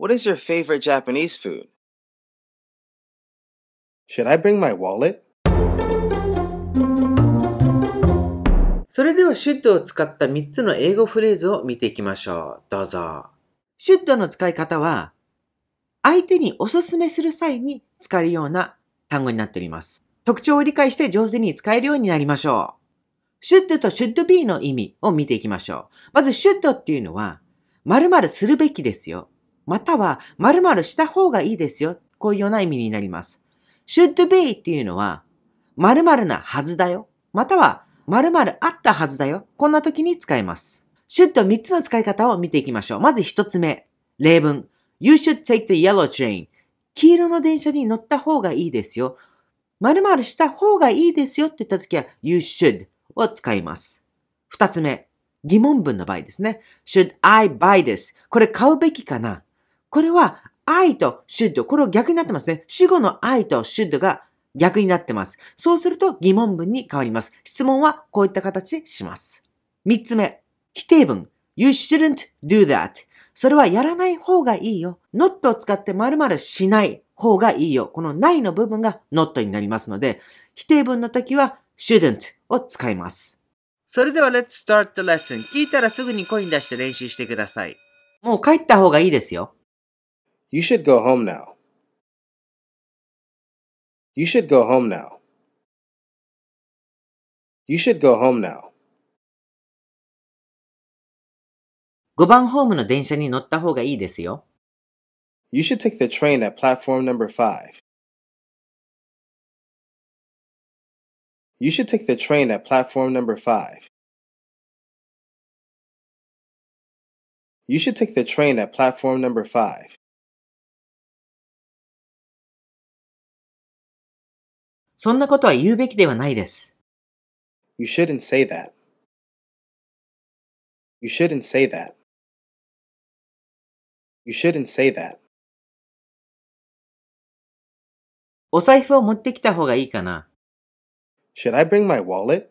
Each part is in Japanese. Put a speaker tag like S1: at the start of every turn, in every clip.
S1: What is your favorite Japanese food?
S2: Should I bring my wallet? それでは should を使った3つの英語フレーズを見ていきましょう。どうぞ。should の使い方は、相手におすすめする際に使えるような単語になっております。特徴を理解して上手に使えるようになりましょう。should と should be の意味を見ていきましょう。まず should っていうのは、〇〇するべきですよ。または〇〇した方がいいですよ。こういうような意味になります。should be っていうのは、〇〇なはずだよ。または、〇〇あったはずだよ。こんな時に使えます。should 3つの使い方を見ていきましょう。まず1つ目。例文。You should take the yellow train. 黄色の電車に乗った方がいいですよ。〇〇した方がいいですよって言った時は you should を使います。2つ目。疑問文の場合ですね。should I buy this? これ買うべきかなこれは愛と should。これを逆になってますね。主語の愛と should が逆になってます。そうすると疑問文に変わります。質問はこういった形でします。三つ目。否定文。You shouldn't do that. それはやらない方がいいよ。not を使って〇〇しない方がいいよ。このないの部分が not になりますので、否定文の時は shouldn't を使います。それでは Let's start the lesson. 聞いたらすぐに声に出して練習してください。もう帰った方がいいですよ。You should go home now.
S1: You should go home now. You should go home now. 5番ホームの電車に乗った方がいいですよ。You should take the train at platform number 5. You should take the train at platform number 5. You should take the train at platform number 5. そんなことは言うべきではないです。You shouldn't say that. You shouldn't say that. You shouldn't say that. お財布を持ってきた方がいいかな Should I bring my wallet?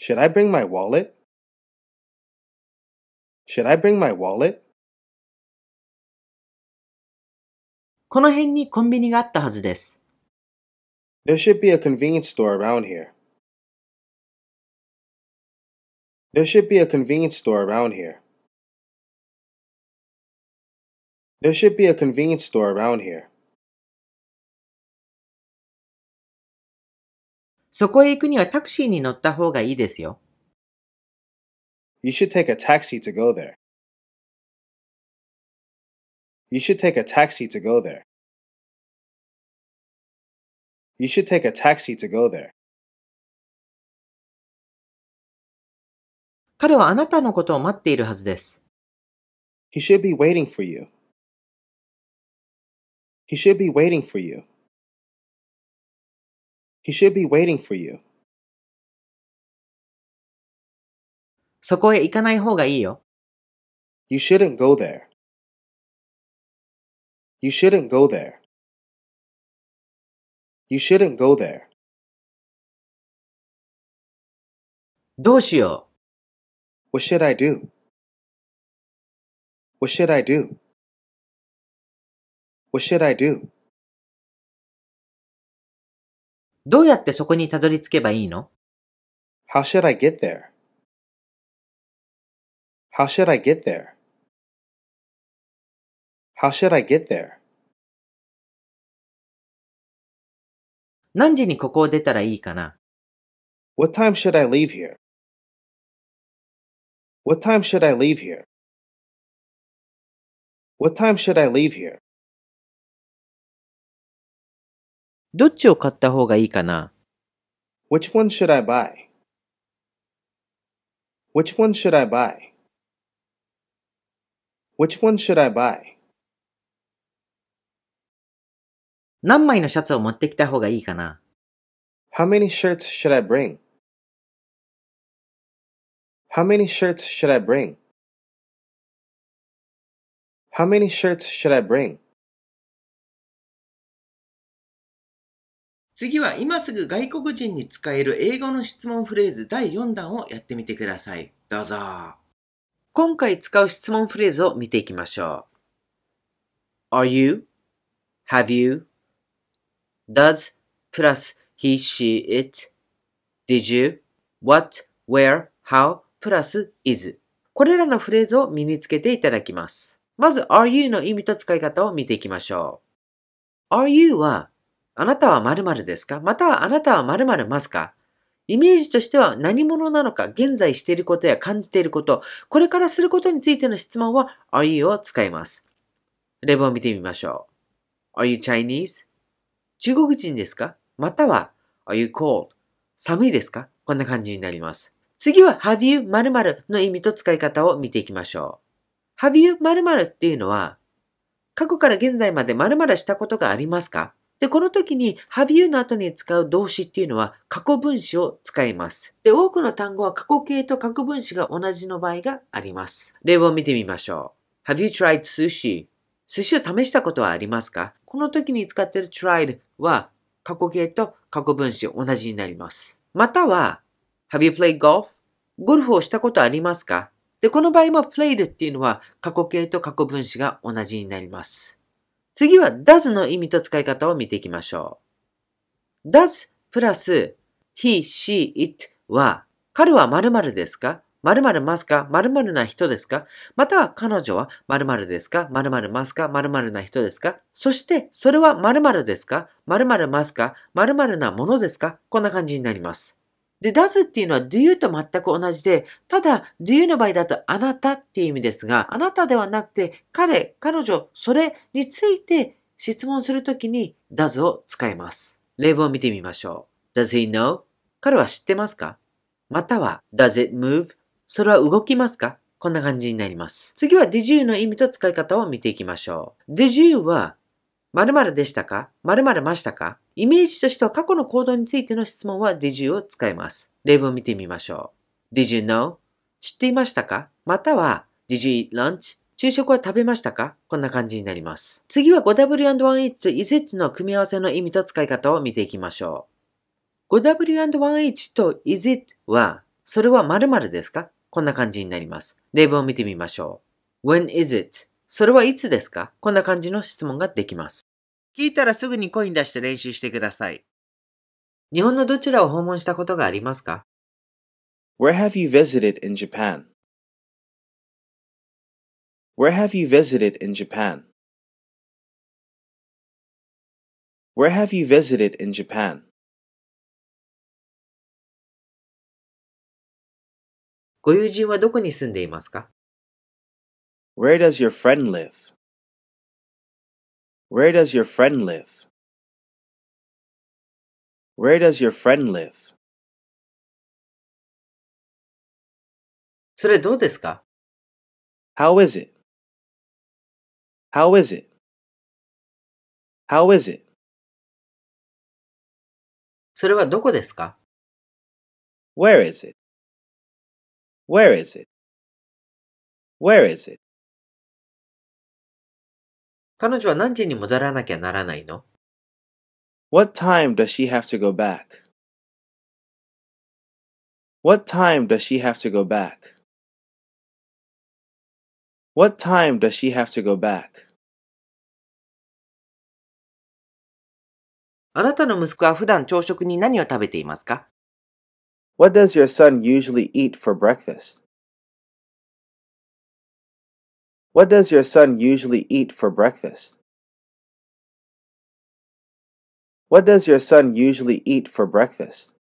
S1: Should I bring my wallet? Should I bring my wallet? この辺にコンビニがあったはずです。There should be a convenience store around here. There should be a convenience store around here. There should be a convenience store around here. そこへ行くにはタクシーに乗った方がいいですよ。You should take a taxi to go there. You should take a taxi to go there. You should take a taxi to go there. 彼はあなたのことを待っているはずです。He should be waiting for you. He should be waiting for you. He should be waiting for you. そこへ行かない方がいいよ。You shouldn't go there. You shouldn't go there. You shouldn't go there. どうしよう ?What should I do? What should I do? What should I do? どうやってそこにたどり着けばいいの ?How should I get there? How should I get there? How should I get there? 何時にここを出たらいいかな ?What time should I leave here?What time should I leave here?What time should I leave here?
S2: どっちを買った方がいいかな ?Which one should I buy?Which one should I buy?Which one should I buy? 何枚のシャツを持ってきた方がいいかな ?How many shirts should
S1: I bring? How many shirts should I bring? How many shirts should I bring?
S2: 次は今すぐ外国人に使える英語の質問フレーズ第4弾をやってみてください。どうぞ。今回使う質問フレーズを見ていきましょう。Are you? Have you? does plus he, she, it, did you, what, where, how plus is これらのフレーズを身につけていただきます。まず are you の意味と使い方を見ていきましょう。are you はあなたは〇〇ですかまたはあなたは〇〇ますかイメージとしては何者なのか現在していることや感じていること、これからすることについての質問は are you を使います。例文を見てみましょう。Are you Chinese? 中国人ですかまたは Are you cold? 寒いですかこんな感じになります。次は Have you 〇〇の意味と使い方を見ていきましょう。Have you 〇〇っていうのは過去から現在まで〇〇したことがありますかで、この時に have you の後に使う動詞っていうのは過去分詞を使います。で、多くの単語は過去形と過去分詞が同じの場合があります。例文を見てみましょう。Have you tried sushi? 寿司を試したことはありますかこの時に使っている tried は過去形と過去分詞同じになります。または、Have you played golf? ゴルフをしたことありますかで、この場合も played っていうのは過去形と過去分詞が同じになります。次は does の意味と使い方を見ていきましょう。does プラス he, she, it は彼は〇〇ですか〇〇ますか〇〇な人ですかまたは彼女は〇〇ですか〇〇ますか〇〇な人ですかそして、それは〇〇ですか〇〇ますか〇〇なものですかこんな感じになります。で、does っていうのは do you と全く同じで、ただ do you の場合だとあなたっていう意味ですが、あなたではなくて彼、彼女、それについて質問するときに does を使います。例文を見てみましょう。Does he know? 彼は知ってますかまたは does it move? それは動きますかこんな感じになります。次は did you の意味と使い方を見ていきましょう。did you は〇〇でしたか〇〇ましたかイメージとしては過去の行動についての質問は did you を使います。例文を見てみましょう。did you know? 知っていましたかまたは did you eat lunch? 昼食は食べましたかこんな感じになります。次は 5W&1H と i it の組み合わせの意味と使い方を見ていきましょう。5W&1H と i it は、それは〇〇ですかこんな感じになります。例文を見てみましょう。When is it? それはいつですかこんな感じの質問ができます。聞いたらすぐに声に出して練習してください。日本のどちらを訪問したことがありますか
S1: Where have you visited in Japan? Where have you visited in Japan? Where have you visited in Japan? ご友人はどこに住んでいますか ?Where does your friend live?Where does your friend live?Where does your friend live? それどうですか ?How is it?How is it?How is it? それはどこですか ?Where is it? Where is it? Where is it? 彼女は何時に戻らなきゃならないの What time does she have to go back? What time does she have to go back? What time does she have to go back? あなたの息子は普段朝食に何を食べていますか what does your son usually eat for breakfast? What does your son usually eat for breakfast? What does your son usually eat for breakfast?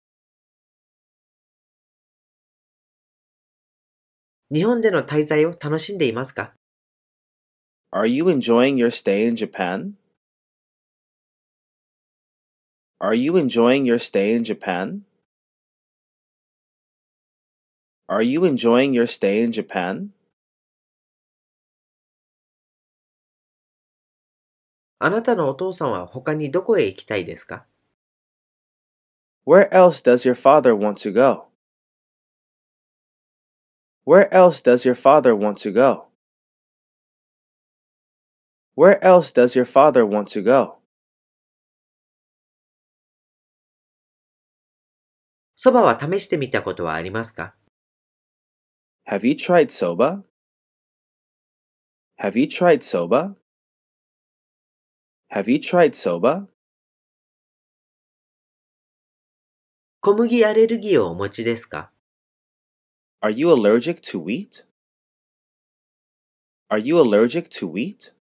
S1: 日本での滞在を楽しんでいますか Are you enjoying your stay in Japan? Are you enjoying your stay in Japan? Are you enjoying your stay in Japan? あなたのお父
S2: さんは他にどこへ行きたいですか
S1: Where else does your father want to go? Where else does your father want to go? Where else does your father want to go? そばは試してみたことはありますか Have you tried soba? Have you tried soba? Have you tried soba? 小麦アレルギーをお持ちですか Are you allergic to wheat? Are you allergic to wheat?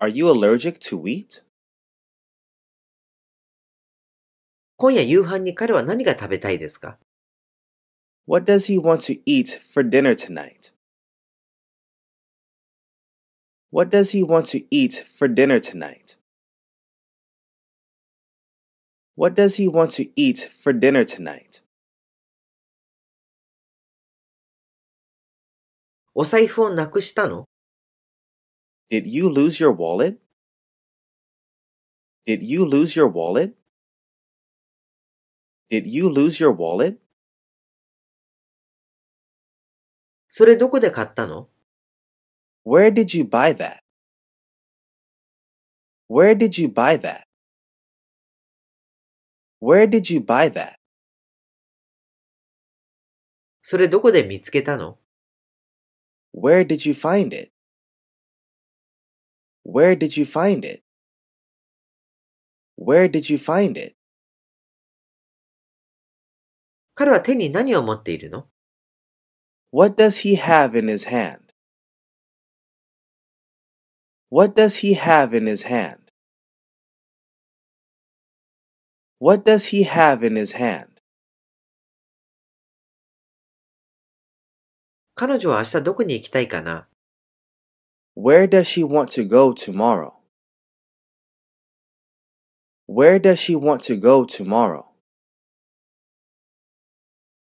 S1: Are you allergic to wheat? 今夜夕飯に彼は何が食べたいですか what does he want to eat for dinner tonight? What does he want to eat for dinner tonight? What does he want to eat for dinner tonight? お財布をなくしたの Did you lose your wallet? Did you lose your wallet? Did you lose your wallet? それどこで買ったの ?Where did you buy that?Where did you buy that?Where did you buy that? それどこで見つけたの ?Where did you find it?Where did you find it?Where did you find it? 彼は手に何を持っているの What does he have in his hand? What does he have in his hand? What does he have in his hand? 彼女は明日どこに行きたいかな Where does she want to go tomorrow? Where does she want to go tomorrow?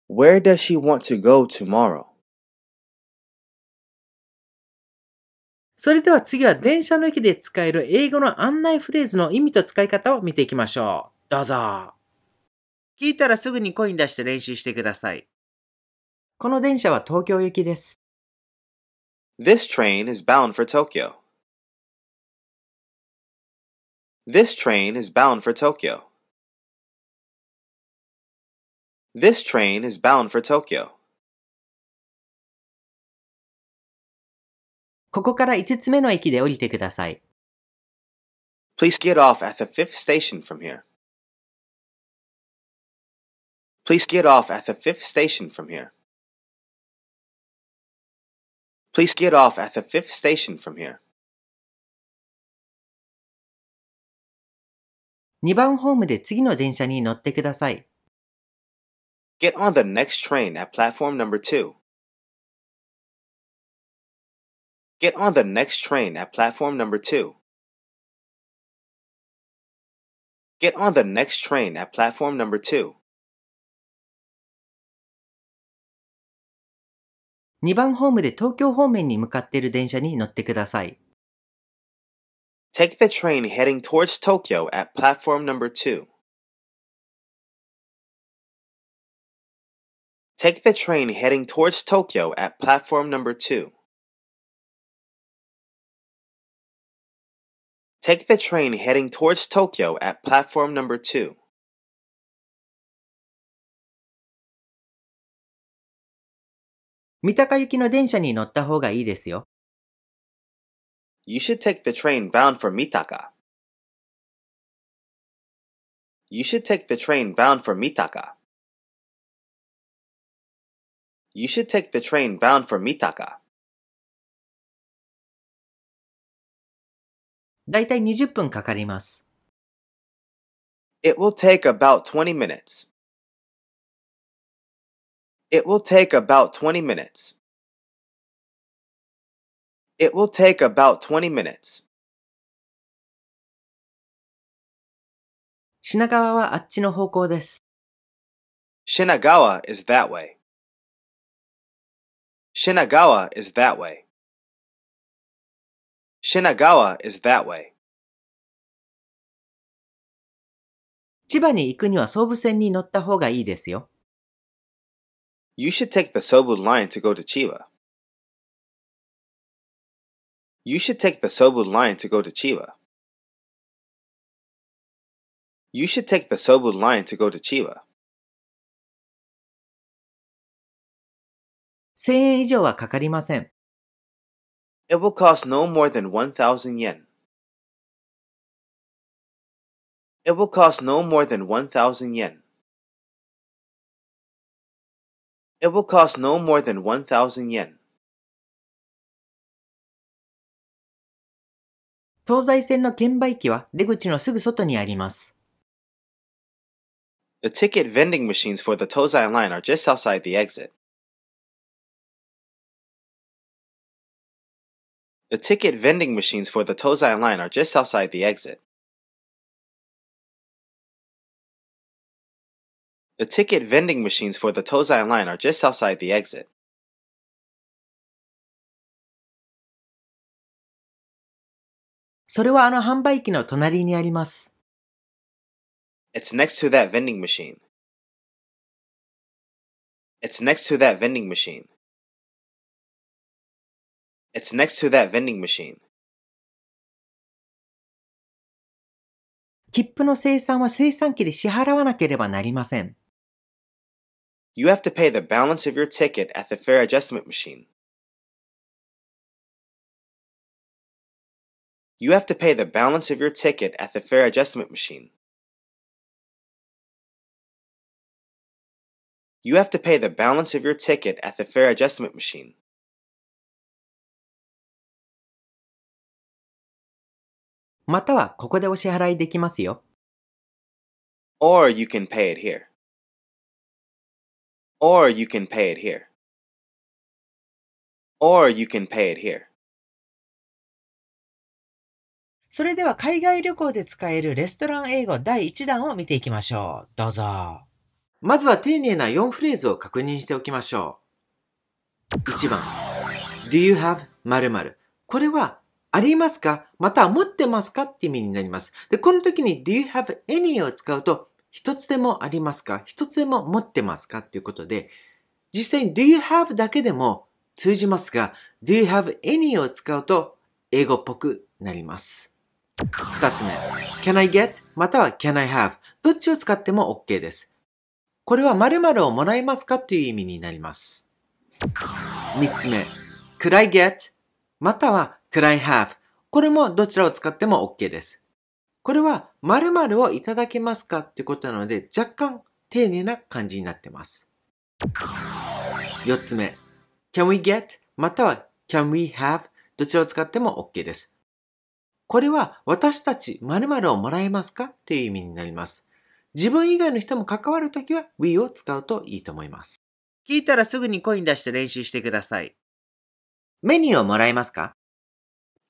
S1: Where does she want to go tomorrow?
S2: それでは次は電車の駅で使える英語の案内フレーズの意味と使い方を見ていきましょう。どうぞ。聞いたらすぐに声に出して練習してください。この電車は東京行きです。
S1: This train is bound for Tokyo. This train is bound for Tokyo. This train is bound for Tokyo. ここから5つ目の駅で降りてください。Please get off at the fifth station from here. Please get off at the fifth station from here. Please get off at the fifth station from here. 2番ホームで次の電車に乗ってください。Get on the next train at platform number 2. Get on the next train at platform number 2. Get on the next train at platform number 2. 2番ホ
S2: ームで東京方面に向かっている電車に乗ってください。
S1: Take the train heading towards Tokyo at platform number 2. Take the train heading towards Tokyo at platform number 2. Take the train heading towards Tokyo at platform number two. You should take the train bound for Mitaka. You should take the train bound for Mitaka. You should take the train bound for Mitaka. だいたい20分かかります。It will take about 20 minutes. It will take about 20 minutes. It will take about 20 minutes. 品川はあっちの方向です。Shinagawa is that way. Shinagawa is that way. Shinagawa is that way. 千葉に行くには総武線に乗った方がいいですよ。You should take the Sobu line to go to Chiba. You should take the Sobu line to go to Chiba. You should take the Sobu line to go to Chiba. 千円以上はかかりません。it will cost no more than 1,000 yen. It will cost no more than 1,000 yen. It will cost no more than 1,000 yen. 東西線の
S2: 券売機は出口のすぐ外にあります。
S1: The ticket vending machines for the Tozai line are just outside the exit. The ticket vending machines for the Tozai line are just outside the exit. The ticket vending machines for the Tozai line are just outside the exit. It's next to that vending machine. It's next to that vending machine. It's next to that vending machine.
S2: 切符の生産は生産機で支払わなければなりません。
S1: You have to pay the balance of your ticket at the fare adjustment machine. You have to pay the balance of your ticket at the fare adjustment machine. You have to pay the balance of your ticket at the fare adjustment machine. またはここでお支払いできますよ。Or you can pay it here. Or you can pay it here.
S2: Or you can pay it here. それでは海外旅行で使えるレストラン英語第1弾を見ていきましょう。どうぞ。まずは丁寧な4フレーズを確認しておきましょう。1番 Do you have 〇〇これはありますかまた持ってますかって意味になります。で、この時に do you have any を使うと、一つでもありますか一つでも持ってますかということで、実際に do you have だけでも通じますが、do you have any を使うと英語っぽくなります。二つ目、can I get または can I have どっちを使っても OK です。これは〇〇をもらえますかという意味になります。三つ目、could I get または could I have これもどちらを使っても OK です。これは〇〇をいただけますかってことなので若干丁寧な感じになってます。4つ目 can we get または can we have どちらを使っても OK です。これは私たち〇〇をもらえますかという意味になります。自分以外の人も関わるときは we を使うといいと思います。聞いたらすぐに声に出して練習してください。メニューをもらえますか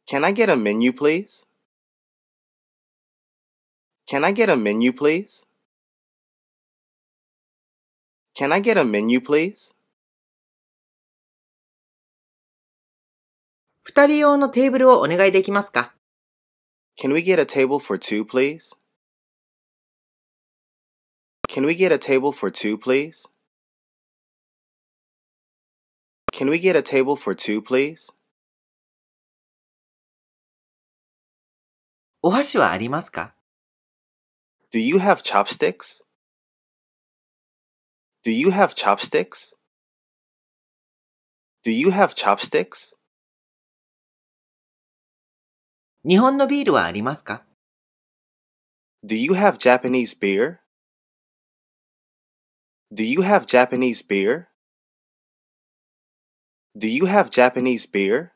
S2: ?Can I get a menu please?Can
S1: I get a menu please?Can I get a menu please? 二人用のテーブルをお願いできますか Can we get a table for two, please? Can we get a table for two, please? Can we get a table for two, please? お箸はありますか Do you have chopsticks? Do you have chopsticks? Do you have chopsticks? 日本のビールはありますか Do you have Japanese beer? Do you have Japanese beer? Do you have Japanese beer?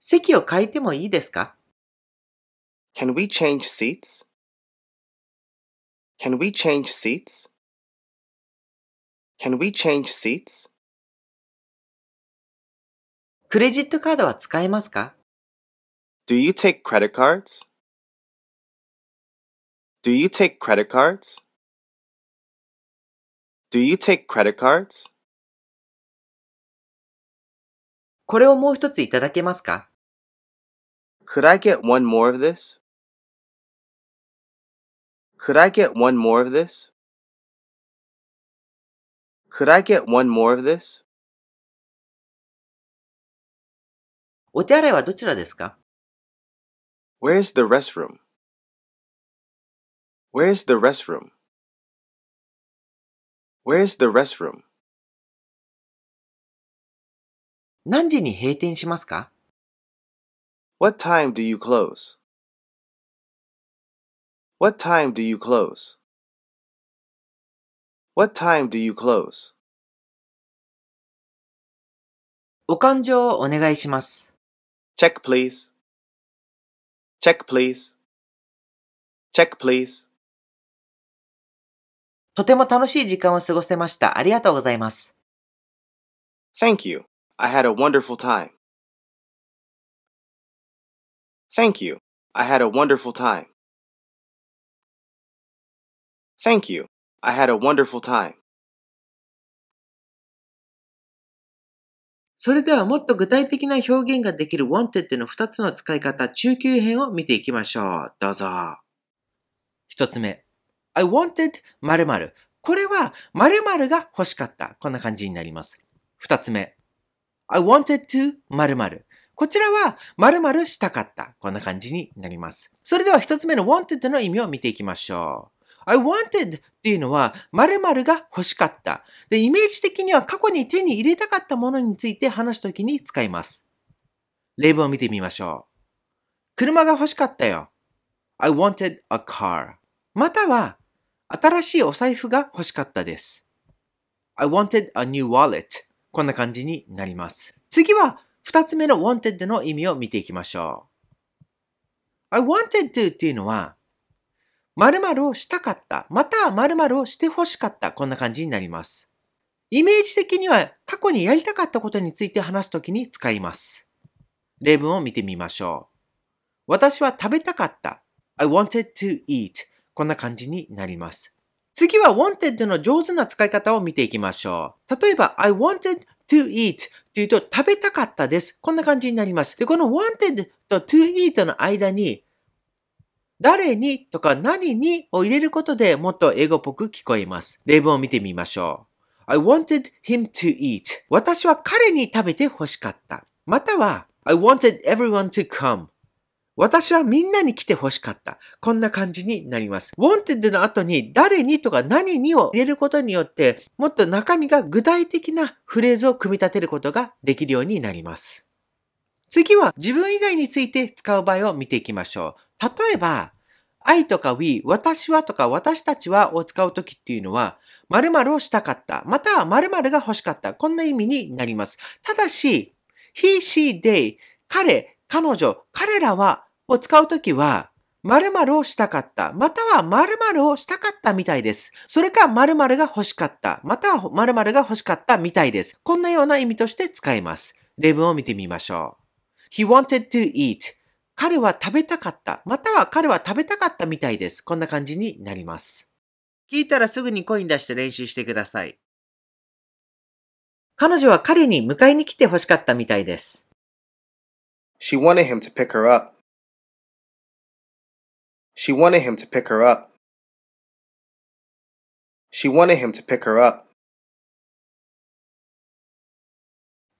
S1: 席を変えてもいいですか Can we change seats? Can we change seats? Can we change seats? クレジットカードは使えますか Do you take credit cards? Do you take credit cards? Do you take credit cards? これをもう一ついただけますか Could I get one more of this? Could I get one more of this? Could I get one more of this? お手洗いはどちらですか Where's the restroom? Where's the restroom? Where's the restroom? 何時に閉店しますか What time do you close? What time do you close? What time do you close? お勘定をお願いします。Check please. Check please. Check please. とても楽しい時間を過ごせました。ありがとうございます。Thank you. I had a wonderful time. Thank you. I had a wonderful time. Thank you. I had a wonderful time.
S2: それではもっと具体的な表現ができる wanted の2つの使い方、中級編を見ていきましょう。どうぞ。1つ目。I wanted 〇〇。これは〇〇が欲しかった。こんな感じになります。二つ目。I wanted to 〇〇。こちらは〇〇したかった。こんな感じになります。それでは一つ目の wanted の意味を見ていきましょう。I wanted っていうのは〇〇が欲しかった。で、イメージ的には過去に手に入れたかったものについて話すときに使います。例文を見てみましょう。車が欲しかったよ。I wanted a car. または新しいお財布が欲しかったです。I wanted a new wallet. こんな感じになります。次は二つ目の wanted の意味を見ていきましょう。I wanted to っていうのは、〇〇をしたかった、または〇〇をして欲しかった、こんな感じになります。イメージ的には過去にやりたかったことについて話すときに使います。例文を見てみましょう。私は食べたかった。I wanted to eat. こんな感じになります。次は wanted の上手な使い方を見ていきましょう。例えば、I wanted to eat っていうと食べたかったです。こんな感じになります。で、この wanted と to eat の間に誰にとか何にを入れることでもっと英語っぽく聞こえます。例文を見てみましょう。I wanted him to eat. 私は彼に食べて欲しかった。または、I wanted everyone to come. 私はみんなに来て欲しかった。こんな感じになります。wanted の後に誰にとか何にを入れることによって、もっと中身が具体的なフレーズを組み立てることができるようになります。次は自分以外について使う場合を見ていきましょう。例えば、I とか We、私はとか私たちはを使うときっていうのは、〇〇をしたかった、または〇〇が欲しかった、こんな意味になります。ただし、he, she, they、彼、彼女、彼らはを使うときは、〇〇をしたかった。または〇〇をしたかったみたいです。それか〇〇が欲しかった。または〇〇が欲しかったみたいです。こんなような意味として使えます。例文を見てみましょう。He wanted to eat. 彼は食べたかった。または彼は食べたかったみたいです。こんな感じになります。聞いたらすぐに声に出して練習してください。彼女は彼に迎えに来て欲しかったみたいです。She wanted him to pick
S1: her up. She wanted him to pick her up. She wanted him to pick her up.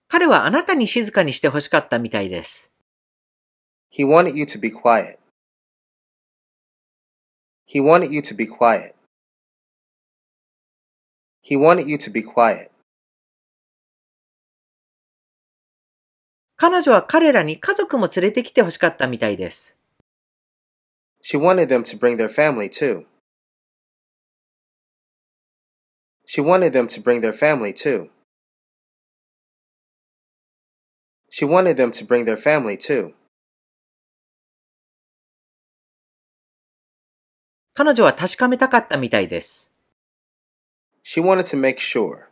S1: 彼はあなたに静かにしてほしかったみたいです。He wanted you to be quiet. He wanted you to be quiet. He wanted you to be quiet. 彼女は彼らに家族も連れてきてほしかったみたいです。She wanted them to bring their family too. She wanted them to bring their family too. She wanted them to bring their family too. 彼女は確かめたかったみたいです。She wanted to make sure.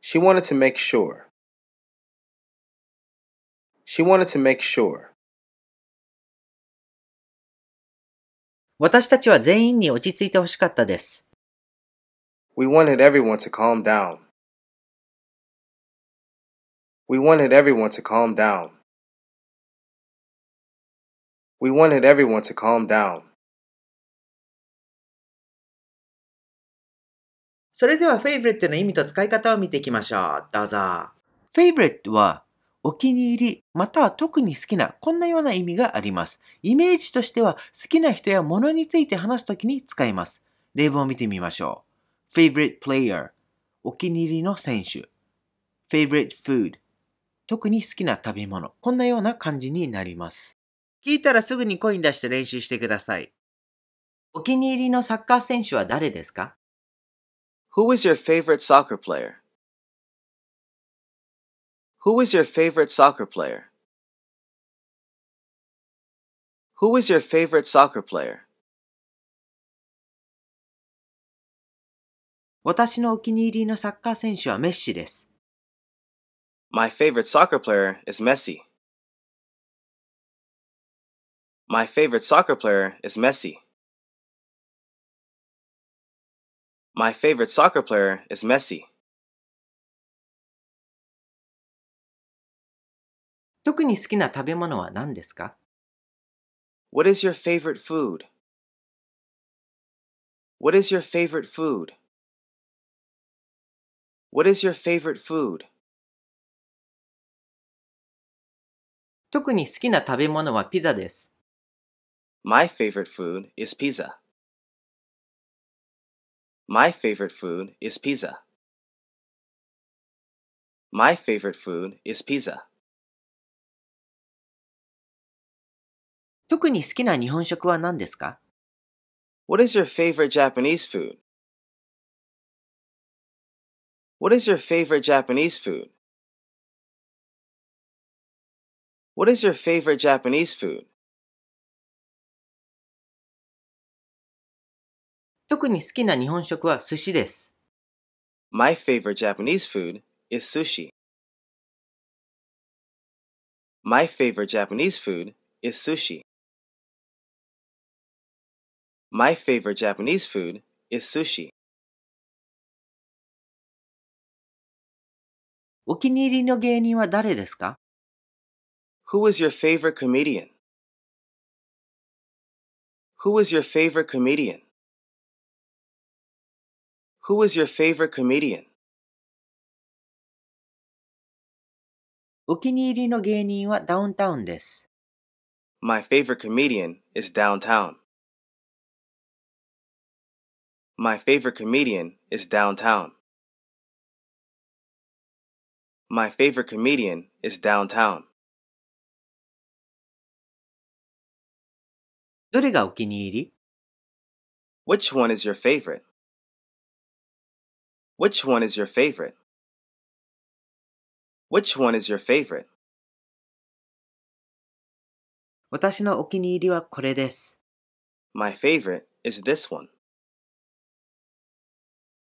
S1: She wanted to make sure. She wanted to make sure. 私たちは全員に落ち着いてほしかったです。We wanted everyone to calm down. We wanted everyone to calm down. We wanted everyone to calm down. それでは favorite の意
S2: 味と使い方を見ていきましょう。どうぞ。favorite はお気に入り、または特に好きな、こんなような意味があります。イメージとしては、好きな人や物について話すときに使います。例文を見てみましょう。favorite player お気に入りの選手 favorite food 特に好きな食べ物こんなような感じになります聞いたらすぐに声に出して練習してくださいお気に入りのサッカー選手は誰ですか Who is your favorite
S1: soccer player? Who is your favorite soccer player? Who is your favorite soccer player? 私のお気に入りのサッカー選手はメッシです。My favorite soccer player is Messi. My favorite soccer player is Messi. My favorite soccer player is Messi. 特に好きな食べ物は何ですか ?What is your favorite food?What is your favorite food?What is your favorite food? 特に好きな食べ物はピザです。My favorite food is pizza. My favorite food is pizza. My favorite food is pizza. 特に好きな日本食は何ですか ?What is your favorite Japanese food?What is your favorite Japanese food?What is your favorite Japanese food? 特に好きな日本食は寿司です。My favorite Japanese food is sushi. My favorite Japanese food is sushi. My favorite Japanese food is sushi. お気に入りの芸人は誰ですか Who is your favorite comedian? Who is your favorite comedian? Who is your favorite comedian? お気に入りの芸人はダウンタウンです。My favorite comedian is downtown. My favorite comedian is downtown. My favorite comedian is downtown. どれがお気に入り ?Which one is your favorite? Which one is your favorite? Which one is your favorite? 私のお気に入りはこれです。My favorite is this one.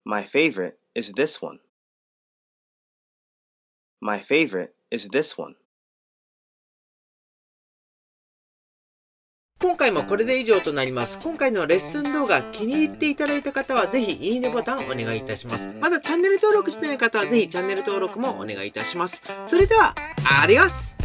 S1: My favorite is this one. My favorite is this one.
S2: 今回もこれで以上となります。今回のレッスン動画気に入っていただいた方はぜひいいねボタンお願いいたします。まだチャンネル登録してない方はぜひチャンネル登録もお願いいたします。それでは、アディオス